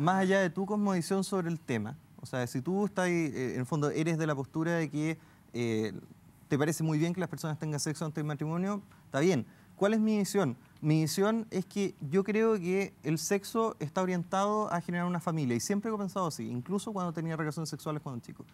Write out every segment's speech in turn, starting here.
más allá de tu cosmovisión sobre el tema, o sea, si tú estás, eh, en el fondo, eres de la postura de que eh, te parece muy bien que las personas tengan sexo antes del matrimonio, está bien. ¿Cuál es mi visión? Mi visión es que yo creo que el sexo está orientado a generar una familia y siempre he pensado así, incluso cuando tenía relaciones sexuales cuando chico.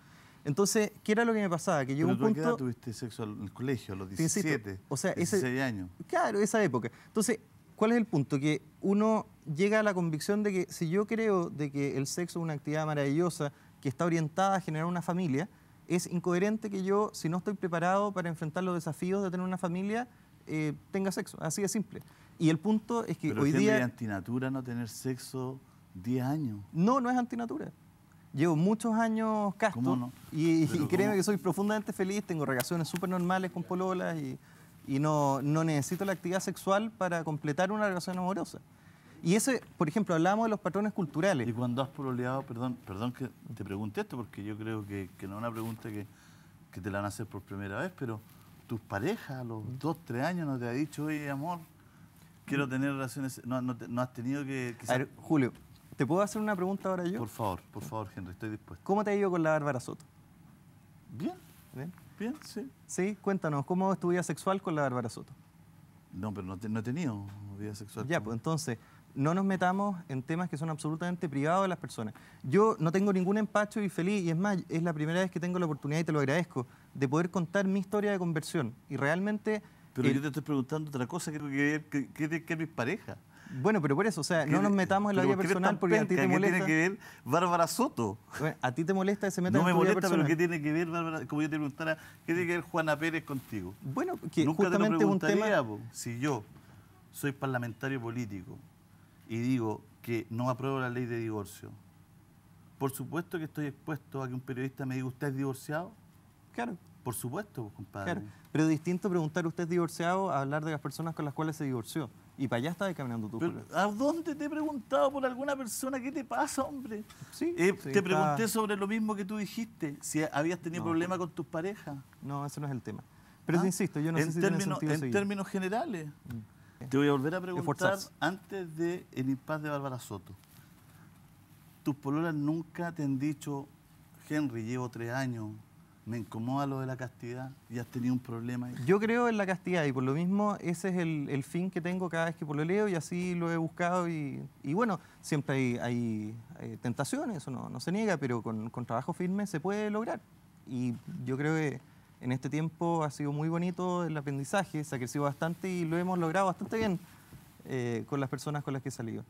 Entonces, ¿qué era lo que me pasaba? Que llegó un punto... ¿Cuándo edad tuviste sexo en el colegio? A los 17, o sea, 16 ese, años. Claro, esa época. Entonces, ¿cuál es el punto? Que uno llega a la convicción de que si yo creo de que el sexo es una actividad maravillosa que está orientada a generar una familia, es incoherente que yo, si no estoy preparado para enfrentar los desafíos de tener una familia, eh, tenga sexo. Así de simple. Y el punto es que hoy día... es antinatura no tener sexo 10 años. No, no es antinatura. Llevo muchos años casto y, créeme que soy profundamente feliz, tengo relaciones súper normales con pololas y, no necesito la actividad sexual para completar una relación amorosa. Y eso, por ejemplo, hablábamos de los patrones culturales. Y cuando has olvidado perdón, perdón que te pregunte esto, porque yo creo que, no es una pregunta que, te la van a hacer por primera vez, pero tus parejas a los mm. dos, tres años no te ha dicho, oye, amor, quiero mm. tener relaciones, no, has tenido que... a ver, Julio, ¿te puedo hacer una pregunta ahora yo? Por favor, por favor, Henry, estoy dispuesto. ¿Cómo te ha ido con la Bárbara Soto? Bien. Bien. Bien, sí. Sí, cuéntanos, ¿cómo es tu vida sexual con la Bárbara Soto? No, pero no, no he tenido vida sexual. Ya, pues entonces, no nos metamos en temas que son absolutamente privados de las personas. Yo no tengo ningún empacho y feliz, y es más, es la primera vez que tengo la oportunidad, y te lo agradezco, de poder contar mi historia de conversión. Y realmente... Pero yo eh, te estoy preguntando otra cosa, creo que tiene que, ver mis parejas. Bueno, pero por eso, o sea, no nos metamos en la vida personal porque a ti te molesta. ¿Qué tiene que ver Bárbara Soto? a ti te molesta ese meta No me molesta, pero ¿qué tiene que ver Bárbara? Como yo te preguntara, ¿qué tiene que ver Juana Pérez contigo? Bueno, que justamente es un tema. si yo soy parlamentario político y digo que no apruebo la ley de divorcio, por supuesto que estoy expuesto a que un periodista me diga, ¿usted es divorciado? Claro. Por supuesto, pues, compadre. Claro. Pero distinto preguntar, ¿usted es divorciado? a hablar de las personas con las cuales se divorció. Y para allá estás caminando tú. ¿A dónde te he preguntado por alguna persona? ¿Qué te pasa, hombre? Sí, eh, te pregunté sobre lo mismo que tú dijiste, si habías tenido problemas pues. con tus parejas. No, ese no es el tema. Pero ¿Ah? insisto, yo no sé si En términos generales. Mm. Te voy a volver a preguntar antes del el impas de Bárbara Soto. ¿Tus pololas nunca te han dicho, Henry, llevo tres años, me incomoda lo de la castidad y has tenido un problema? Yo creo en la castidad y por lo mismo ese es el, fin que tengo cada vez que leo y así lo he buscado y, bueno, siempre hay, hay, eh, tentaciones, eso no, se niega, pero con, con trabajo firme se puede lograr. Y yo creo que en este tiempo ha sido muy bonito el aprendizaje, se ha crecido bastante y lo hemos logrado bastante bien eh, con las personas con las que he salido.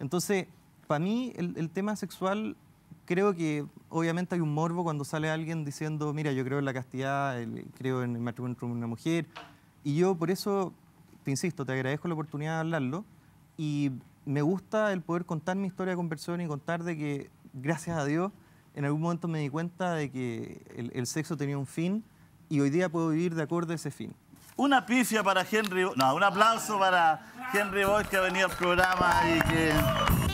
Entonces, para mí el, tema sexual, creo que obviamente hay un morbo cuando sale alguien diciendo, mira, yo creo en la castidad, creo en el matrimonio entre una mujer, y yo por eso, te insisto, te agradezco la oportunidad de hablarlo, y me gusta el poder contar mi historia de personas y contar de que, gracias a Dios, en algún momento me di cuenta de que el, el sexo tenía un fin y hoy día puedo vivir de acuerdo a ese fin. Una pifia para Henry... No, un aplauso para Henry Boyd que ha venido al programa y que...